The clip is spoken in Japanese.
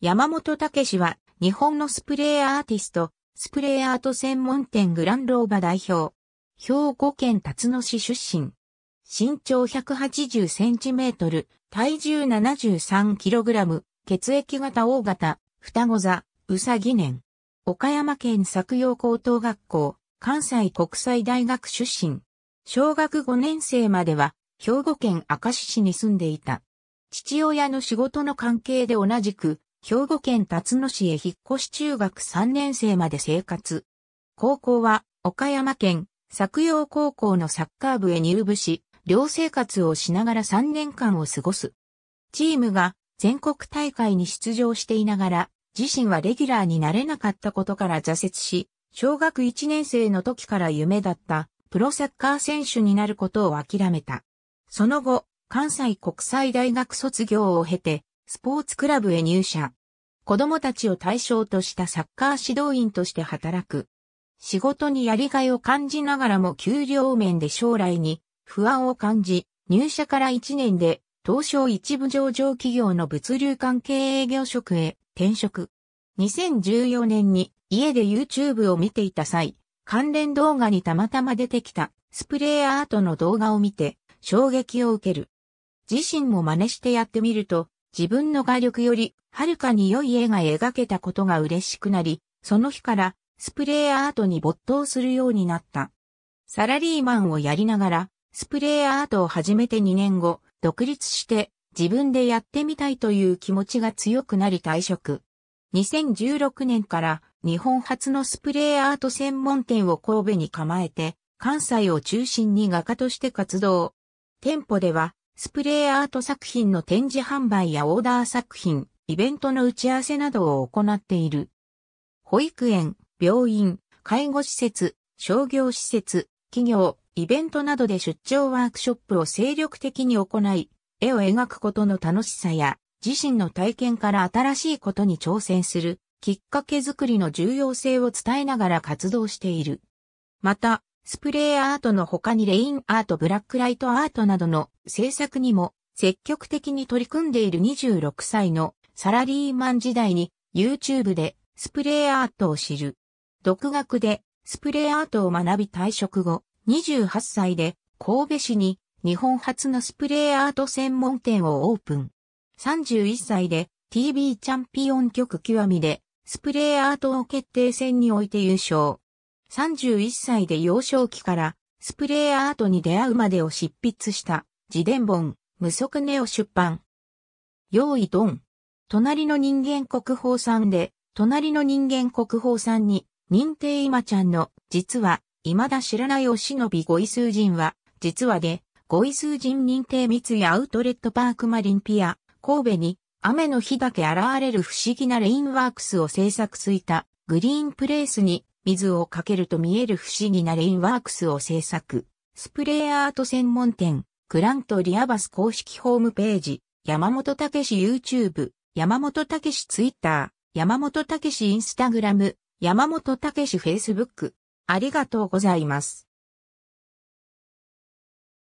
山本武は、日本のスプレーアーティスト、スプレーアート専門店グランローバ代表。兵庫県辰野市出身。身長180センチメートル、体重73キログラム、血液型 O 型、双子座、うさぎ年。岡山県作陽高等学校、関西国際大学出身。小学5年生までは、兵庫県明石市に住んでいた。父親の仕事の関係で同じく、兵庫県辰野市へ引っ越し中学3年生まで生活。高校は岡山県作陽高校のサッカー部へ入部し、寮生活をしながら3年間を過ごす。チームが全国大会に出場していながら、自身はレギュラーになれなかったことから挫折し、小学1年生の時から夢だったプロサッカー選手になることを諦めた。その後、関西国際大学卒業を経て、スポーツクラブへ入社。子供たちを対象としたサッカー指導員として働く。仕事にやりがいを感じながらも給料面で将来に不安を感じ、入社から1年で東証一部上場企業の物流関係営業職へ転職。2014年に家で YouTube を見ていた際、関連動画にたまたま出てきたスプレーアートの動画を見て衝撃を受ける。自身も真似してやってみると自分の画力より、はるかに良い絵が描けたことが嬉しくなり、その日からスプレーアートに没頭するようになった。サラリーマンをやりながら、スプレーアートを始めて2年後、独立して自分でやってみたいという気持ちが強くなり退職。2016年から日本初のスプレーアート専門店を神戸に構えて、関西を中心に画家として活動。店舗ではスプレーアート作品の展示販売やオーダー作品、イベントの打ち合わせなどを行っている。保育園、病院、介護施設、商業施設、企業、イベントなどで出張ワークショップを精力的に行い、絵を描くことの楽しさや、自身の体験から新しいことに挑戦する、きっかけづくりの重要性を伝えながら活動している。また、スプレーアートの他にレインアート、ブラックライトアートなどの制作にも積極的に取り組んでいる26歳のサラリーマン時代に YouTube でスプレーアートを知る。独学でスプレーアートを学び退職後、28歳で神戸市に日本初のスプレーアート専門店をオープン。31歳で TV チャンピオン局極みでスプレーアートを決定戦において優勝。31歳で幼少期からスプレーアートに出会うまでを執筆した自伝本、無足根を出版。用意ドン。隣の人間国宝さんで、隣の人間国宝さんに、認定今ちゃんの、実は、未だ知らないお忍び五位数人は、実はで、五位数人認定三井アウトレットパークマリンピア、神戸に、雨の日だけ現れる不思議なレインワークスを制作ついた、グリーンプレイスに、水をかけると見える不思議なレインワークスを制作。スプレーアート専門店、クラントリアバス公式ホームページ、山本武史 YouTube、山本武史 Twitter、山本武史 Instagram、山本武史 Facebook。ありがとうございます。